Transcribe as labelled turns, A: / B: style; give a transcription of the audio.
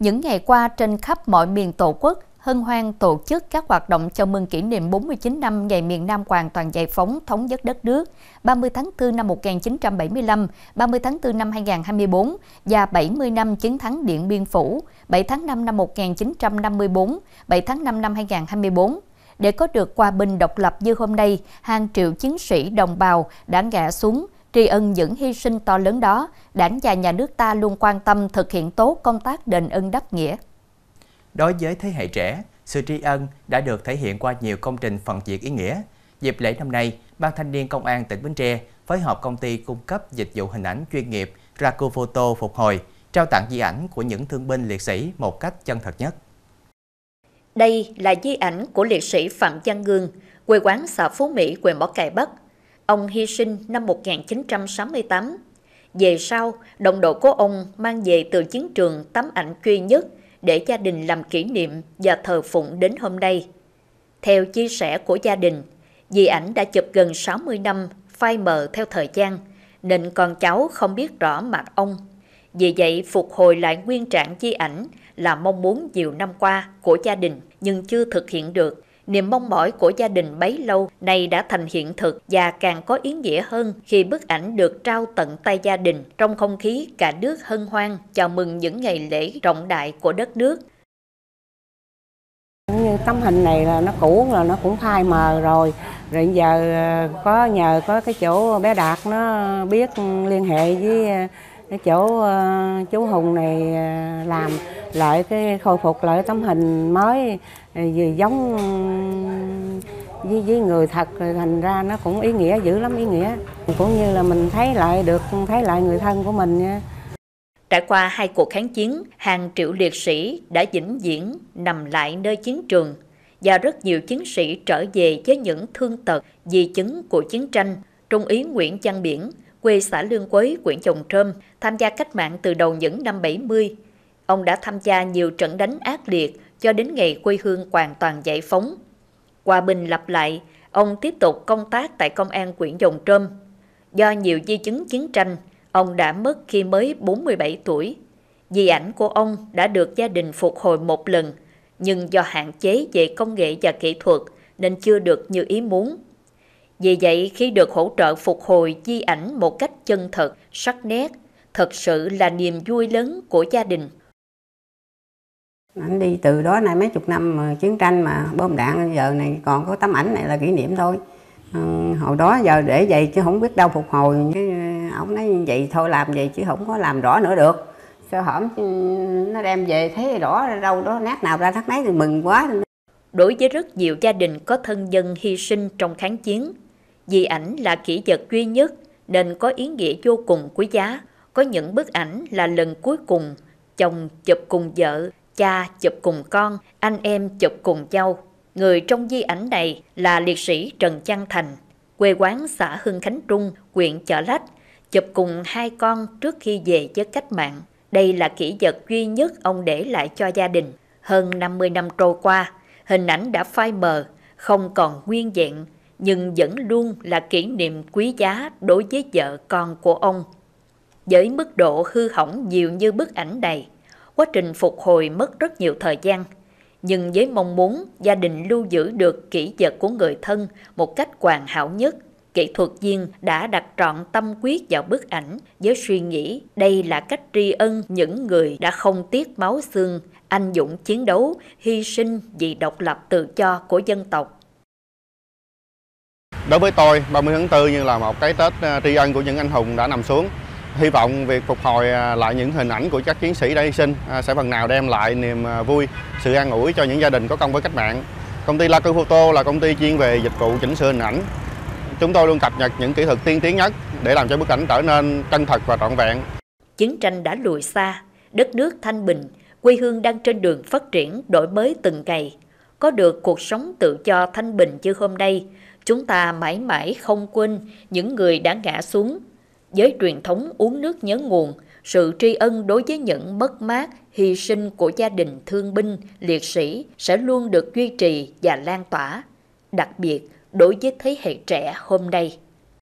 A: những ngày qua trên khắp mọi miền Tổ quốc, hân hoan tổ chức các hoạt động chào mừng kỷ niệm 49 năm ngày miền Nam hoàn toàn giải phóng thống nhất đất nước 30 tháng 4 năm 1975, 30 tháng 4 năm 2024 và 70 năm chiến thắng Điện Biên Phủ 7 tháng 5 năm 1954, 7 tháng 5 năm 2024. Để có được hòa bình độc lập như hôm nay, hàng triệu chiến sĩ đồng bào đã ngã xuống, tri ân những hy sinh to lớn đó, đảng và nhà nước ta luôn quan tâm thực hiện tốt công tác đền ơn đáp nghĩa. Đối với thế hệ trẻ, sự tri ân đã được thể hiện qua nhiều công trình phần việc ý nghĩa. Dịp lễ năm nay, Ban Thanh niên Công an tỉnh Bến Tre phối hợp công ty cung cấp dịch vụ hình ảnh chuyên nghiệp Raku Photo phục hồi, trao tặng di ảnh của những thương binh liệt sĩ một cách chân thật nhất. Đây là di ảnh của liệt sĩ Phạm Văn Ngương, quê quán xã Phú Mỹ, huyện Mỏ Cày Bắc, Ông hy sinh năm 1968. Về sau, đồng đội của ông mang về từ chiến trường tấm ảnh duy nhất để gia đình làm kỷ niệm và thờ phụng đến hôm nay. Theo chia sẻ của gia đình, vì ảnh đã chụp gần 60 năm, phai mờ theo thời gian, nên con cháu không biết rõ mặt ông. Vì vậy, phục hồi lại nguyên trạng di ảnh là mong muốn nhiều năm qua của gia đình nhưng chưa thực hiện được Niềm mong mỏi của gia đình bấy lâu nay đã thành hiện thực và càng có ý nghĩa hơn khi bức ảnh được trao tận tay gia đình trong không khí cả nước hân hoan chào mừng những ngày lễ trọng đại của đất nước. Như tấm hình này là nó cũ là nó cũng phai mờ rồi. Rồi giờ ờ, có nhờ có cái chỗ bé Đạt nó biết liên hệ với ờ, cái chỗ ờ, chú Hùng này ờ, làm lại cái khôi phục lại tấm hình mới ờ, vì giống với, với người thật thành ra nó cũng ý nghĩa dữ lắm ý nghĩa cũng như là mình thấy lại được thấy lại người thân của mình nha Trải qua hai cuộc kháng chiến, hàng triệu liệt sĩ đã vĩnh viễn nằm lại nơi chiến trường và rất nhiều chiến sĩ trở về với những thương tật di chứng của chiến tranh. Trung úy Nguyễn Văn Biển quê xã Lương Quế, huyện Chồng Trơm, tham gia cách mạng từ đầu những năm 70. Ông đã tham gia nhiều trận đánh ác liệt cho đến ngày quê hương hoàn toàn giải phóng. Hòa bình lặp lại, ông tiếp tục công tác tại công an huyện Dòng Trơm. Do nhiều di chứng chiến tranh, ông đã mất khi mới 47 tuổi. Di ảnh của ông đã được gia đình phục hồi một lần, nhưng do hạn chế về công nghệ và kỹ thuật nên chưa được như ý muốn. Vì vậy, khi được hỗ trợ phục hồi di ảnh một cách chân thật, sắc nét, thật sự là niềm vui lớn của gia đình. Anh đi từ đó nay mấy chục năm mà chiến tranh mà bom đạn giờ này còn có tấm ảnh này là kỷ niệm thôi. Ừ, hồi đó giờ để vậy chứ không biết đâu phục hồi cái ờ, ông nói vậy thôi làm vậy chứ không có làm rõ nữa được sao hổm ừ, nó đem về thấy rõ đâu đó nát nào ra thắt nấy thì mừng quá đối với rất nhiều gia đình có thân dân hy sinh trong kháng chiến vì ảnh là kỷ vật duy nhất nên có ý nghĩa vô cùng quý giá. Có những bức ảnh là lần cuối cùng chồng chụp cùng vợ, cha chụp cùng con, anh em chụp cùng nhau. Người trong di ảnh này là liệt sĩ Trần Văn Thành, quê quán xã Hưng Khánh Trung, huyện Chợ Lách, chụp cùng hai con trước khi về với cách mạng. Đây là kỷ vật duy nhất ông để lại cho gia đình. Hơn 50 năm trôi qua, hình ảnh đã phai mờ, không còn nguyên vẹn, nhưng vẫn luôn là kỷ niệm quý giá đối với vợ con của ông. Với mức độ hư hỏng nhiều như bức ảnh này, quá trình phục hồi mất rất nhiều thời gian. Nhưng với mong muốn gia đình lưu giữ được kỷ vật của người thân một cách hoàn hảo nhất, kỹ thuật viên đã đặt trọn tâm quyết vào bức ảnh với suy nghĩ đây là cách tri ân những người đã không tiếc máu xương, anh dũng chiến đấu, hy sinh vì độc lập tự do của dân tộc. Đối với tôi, 30 tháng 4 như là một cái Tết ờ, tri ân của những anh hùng đã nằm xuống. Hy vọng việc phục hồi ờ, lại những hình ảnh của các chiến sĩ đã hy sinh ờ, sẽ phần nào đem lại niềm vui, sự an ủi cho những gia đình có công với cách mạng. Công ty La Cư Photo là công ty chuyên về dịch vụ chỉnh sửa hình ảnh. Chúng tôi luôn cập nhật những kỹ thuật tiên tiến nhất để làm cho bức ảnh trở nên chân thật và trọn vẹn. Chiến tranh đã lùi xa, đất nước thanh bình, quê hương đang trên đường phát triển đổi mới từng ngày có được cuộc sống tự do thanh bình như hôm nay, chúng ta mãi mãi không quên những người đã ngã xuống. Với truyền thống uống nước nhớ nguồn, sự tri ân đối với những mất mát, hy sinh của gia đình thương binh, liệt sĩ sẽ luôn được duy trì và lan tỏa, đặc biệt đối với thế hệ trẻ hôm nay.